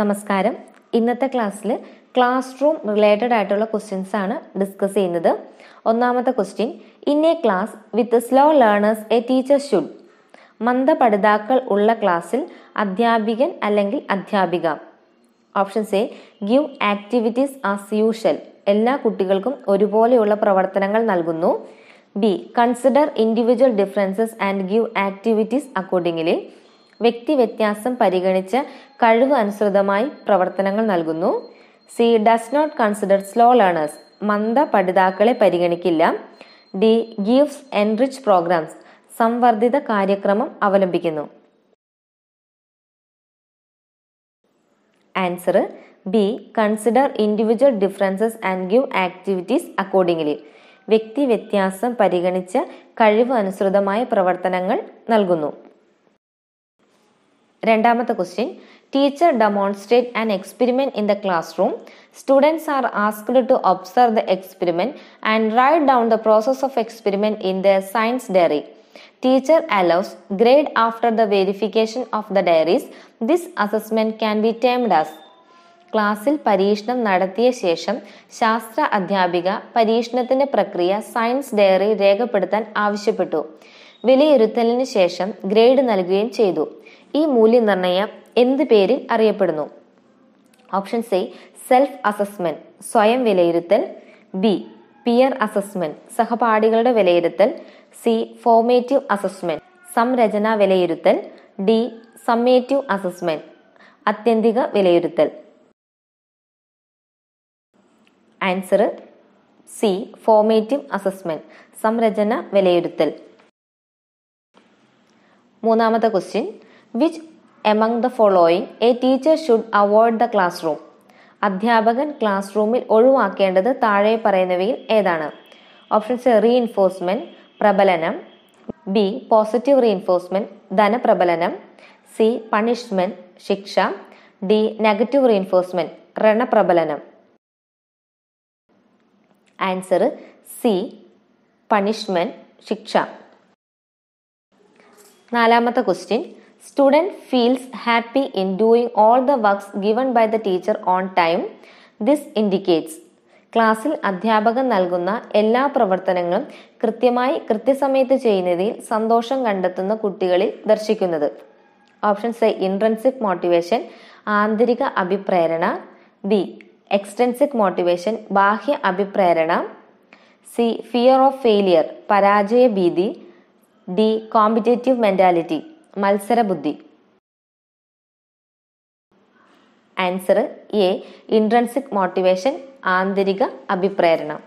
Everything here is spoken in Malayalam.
നമസ്കാരം ഇന്നത്തെ ക്ലാസ്സിൽ ക്ലാസ് റൂം റിലേറ്റഡ് ആയിട്ടുള്ള ക്വസ്റ്റ്യൻസ് ആണ് ഡിസ്കസ് ചെയ്യുന്നത് ഒന്നാമത്തെ question in a class with slow learners a teacher should മന്ദ പഠിതാക്കൾ ഉള്ള ക്ലാസ്സിൽ അധ്യാപികൻ അല്ലെങ്കിൽ അധ്യാപിക options A give activities as usual എല്ലാ കുട്ടികൾക്കും ഒരുപോലെയുള്ള പ്രവർത്തനങ്ങൾ നൽകുന്നു B consider individual differences and give activities accordingly വ്യക്തി വ്യത്യാസം പരിഗണിച്ച് കഴിവ് അനുസൃതമായി പ്രവർത്തനങ്ങൾ നൽകുന്നു C does not consider slow learners മന്ദ പഠിതാക്കളെ പരിഗണിക്കില്ല ഡി ഗീവ്സ് എൻറിച്ച് പ്രോഗ്രാംസ് സംവർദ്ധിത കാര്യക്രമം അവലംബിക്കുന്നു answer B consider individual differences and give activities accordingly വ്യക്തി വ്യത്യാസം പരിഗണിച്ച് കഴിവ് അനുസൃതമായ പ്രവർത്തനങ്ങൾ നൽകുന്നു രണ്ടാമത്തെ question teacher demonstrate and experiment in the class room students are asked to observe the experiment and write down the process of experiment in the science diary teacher allows grade after the verification of the diaries this assessment can be termed as ക്ലാസ്സിൽ പരീക്ഷണം നടത്തിയ ശേഷം ശാസ്ത്ര അധ്യാപിക പരീക്ഷണത്തിന്റെ പ്രക്രിയ സയൻസ് ഡയറി രേഖപ്പെടുത്താൻ ആവശ്യപ്പെട്ടു വിലയിരുത്തലിന് ശേഷം ഗ്രേഡ് നൽകുകയും ചെയ്തു ഈ മൂല്യനിർണ്ണയം എന്ത് പേരിൽ അറിയപ്പെടുന്നു ഓപ്ഷൻ സി സെൽഫ് അസസ്മെന്റ് സ്വയം വിലയിരുത്തൽ ബി പിയർ അസസ്മെന്റ് സഹപാഠികളുടെ വിലയിരുത്തൽ സി ഫോമേറ്റീവ് അസസ്മെന്റ് സംരചന വിലയിരുത്തൽ ഡി സമ്മേറ്റീവ് അസസ്മെന്റ് അത്യന്തിക വിലയിരുത്തൽ ആൻസർ സി ഫോമേറ്റീവ് അസസ്മെന്റ് സംരചന വിലയിരുത്തൽ മൂന്നാമത്തെ question which among the following a teacher should avoid the class room അധ്യാപകൻ ക്ലാസ് റൂമിൽ ഒഴിവാക്കേണ്ടത് താഴെ പറയുന്നവയിൽ ഏതാണ് ഓപ്ഷൻസ് സി റീഇൻഫോഴ്സ്മെന്റ് പ്രബലനം ബി പോസിറ്റീവ് റീഇൻഫോഴ്സ്മെന്റ് ധനപ്രബലനം സി പണിഷ്മെന്റ് ശിക്ഷ ഡി നെഗറ്റീവ് റീഇൻഫോഴ്സ്മെന്റ് റണപ്രബലനം ആൻസർ സി പണിഷ്മെന്റ് ശിക്ഷ നാലാമത്തെ question student feels happy in doing all the works given by the teacher on time this indicates ക്ലാസ്സിൽ അധ്യാപകൻ നൽകുന്ന എല്ലാ പ്രവർത്തനങ്ങളും കൃത്യമായി കൃത്യസമയത്ത് ചെയ്യുന്നതിൽ സന്തോഷം കണ്ടെത്തുന്ന കുട്ടികളിൽ ദർശിക്കുന്നത് ഓപ്ഷൻ എ ഇൻട്രൻസിക് മോട്ടിവേഷൻ ആന്തരിക അഭിപ്രേരണ ബി എക്സ്റ്റൻസിക് മോട്ടിവേഷൻ ബാഹ്യ അഭിപ്രേരണ സി ഫിയർ ഓഫ് ഫെയിലിയർ പരാജയ ഭീതി ഡി കോമ്പറ്റേറ്റീവ് മെന്റാലിറ്റി മത്സരബുദ്ധി ആൻസർ എ ഇൻട്രൻസിക് മോട്ടിവേഷൻ ആന്തരിക അഭിപ്രേരണം